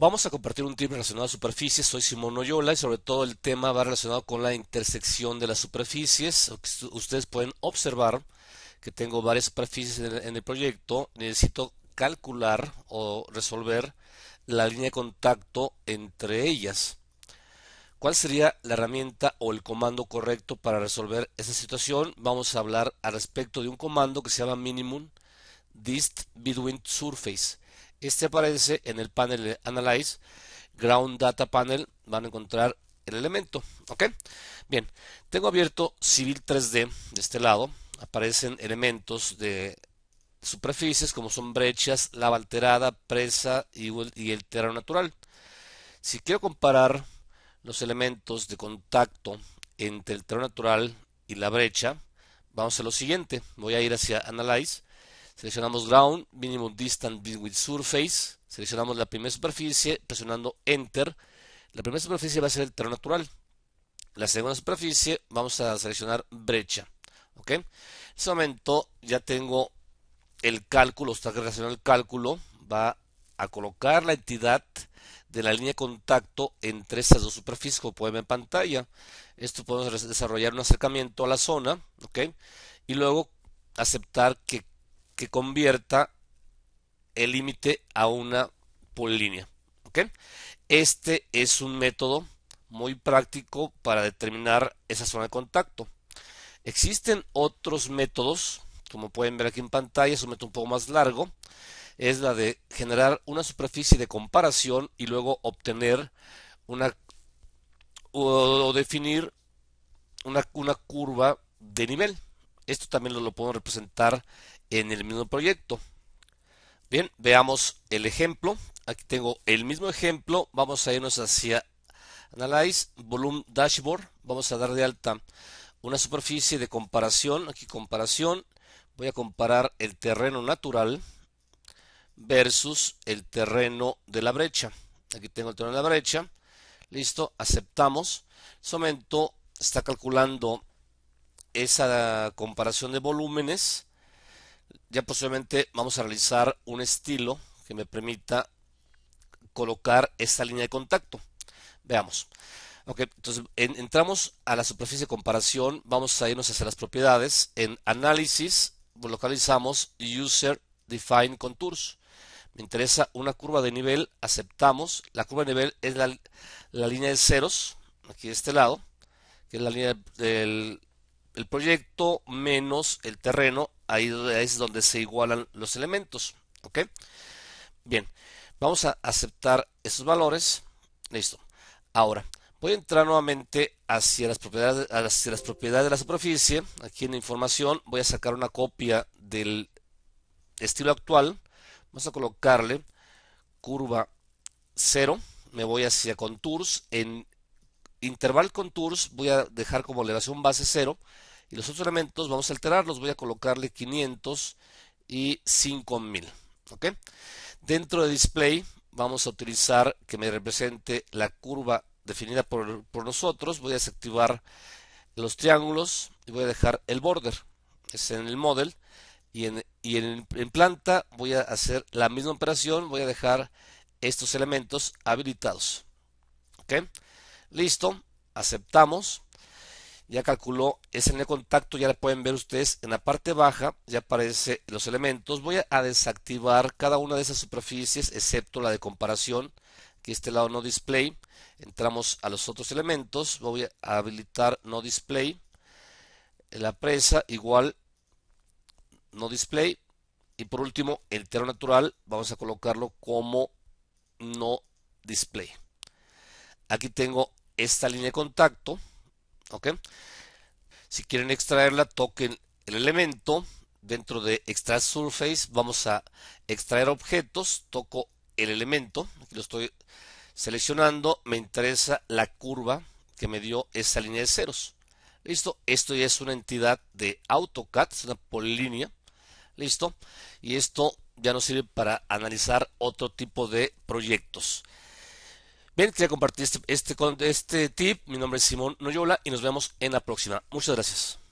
Vamos a compartir un tip relacionado a superficies. Soy Simón Oyola y sobre todo el tema va relacionado con la intersección de las superficies. Ustedes pueden observar que tengo varias superficies en el proyecto. Necesito calcular o resolver la línea de contacto entre ellas. ¿Cuál sería la herramienta o el comando correcto para resolver esa situación? Vamos a hablar al respecto de un comando que se llama minimum dist between surface este aparece en el panel de Analyze, Ground Data Panel, van a encontrar el elemento. ¿Ok? Bien, tengo abierto Civil 3D de este lado. Aparecen elementos de superficies como son brechas, lava alterada, presa y, y el terreno natural. Si quiero comparar los elementos de contacto entre el terreno natural y la brecha, vamos a lo siguiente. Voy a ir hacia Analyze Seleccionamos Ground, Minimum Distance with Surface. Seleccionamos la primera superficie presionando Enter. La primera superficie va a ser el terreno natural. La segunda superficie vamos a seleccionar brecha. ¿Ok? En este momento ya tengo el cálculo, está relacionado el cálculo. Va a colocar la entidad de la línea de contacto entre estas dos superficies, como pueden ver en pantalla. Esto podemos desarrollar un acercamiento a la zona, ¿ok? Y luego aceptar que que convierta el límite a una polilínea. Este es un método muy práctico para determinar esa zona de contacto. Existen otros métodos, como pueden ver aquí en pantalla, es un método un poco más largo, es la de generar una superficie de comparación y luego obtener una o, definir una, curva de nivel. Esto también lo, lo podemos representar en el mismo proyecto. Bien, veamos el ejemplo. Aquí tengo el mismo ejemplo. Vamos a irnos hacia Analyze, Volume Dashboard. Vamos a dar de alta una superficie de comparación. Aquí comparación. Voy a comparar el terreno natural versus el terreno de la brecha. Aquí tengo el terreno de la brecha. Listo, aceptamos. momento. está calculando esa comparación de volúmenes ya posiblemente vamos a realizar un estilo que me permita colocar esta línea de contacto. Veamos. Ok, entonces entramos a la superficie de comparación, vamos a irnos hacia las propiedades. En análisis localizamos User Define Contours. Me interesa una curva de nivel, aceptamos. La curva de nivel es la, línea de ceros, aquí de este lado, que es la línea del proyecto menos el terreno ahí es donde se igualan los elementos. ¿Ok? Bien, vamos a aceptar esos valores. Listo. Ahora, voy a entrar nuevamente hacia las propiedades, hacia las propiedades de la superficie. Aquí en la información voy a sacar una copia del estilo actual. Vamos a colocarle curva 0. Me voy hacia contours. En interval contours voy a dejar como elevación base 0. Y los otros elementos vamos a alterarlos, voy a colocarle 500 y 5000. ¿ok? Dentro de display vamos a utilizar que me represente la curva definida por, nosotros. Voy a desactivar los triángulos y voy a dejar el border. Es en el model. Y, en, planta voy a hacer la misma operación. Voy a dejar estos elementos habilitados. Listo. Aceptamos ya calculó, esa línea de contacto, ya la pueden ver ustedes en la parte baja, ya aparece los elementos. Voy a desactivar cada una de esas superficies, excepto la de comparación, que este lado no display. Entramos a los otros elementos, voy a habilitar no display. la presa igual no display. Y por último, el terreno natural, vamos a colocarlo como no display. Aquí tengo esta línea de contacto ¿Ok? Si quieren extraerla, toquen el elemento. Dentro de Extract Surface vamos a extraer objetos. Toco el elemento. Aquí lo estoy seleccionando. Me interesa la curva que me dio esa línea de ceros. Listo. Esto ya es una entidad de AutoCAD. Es una polilínea. Listo. Y esto ya nos sirve para analizar otro tipo de proyectos. Bien, quería compartir este, este, este tip. Mi nombre es Simón Noyola y nos vemos en la próxima. Muchas gracias.